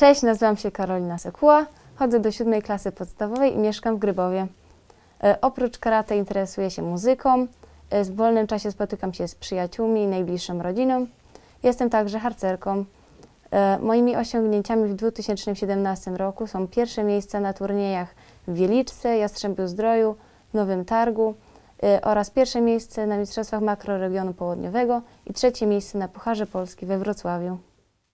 Cześć, nazywam się Karolina Sekuła, chodzę do siódmej klasy podstawowej i mieszkam w Grybowie. E, oprócz karate interesuję się muzyką, e, w wolnym czasie spotykam się z przyjaciółmi i najbliższą rodziną. Jestem także harcerką. E, moimi osiągnięciami w 2017 roku są pierwsze miejsca na turniejach w Wieliczce, Jastrzębiu Zdroju, Nowym Targu oraz pierwsze miejsce na Mistrzostwach Makroregionu Południowego i trzecie miejsce na Pucharze Polski we Wrocławiu.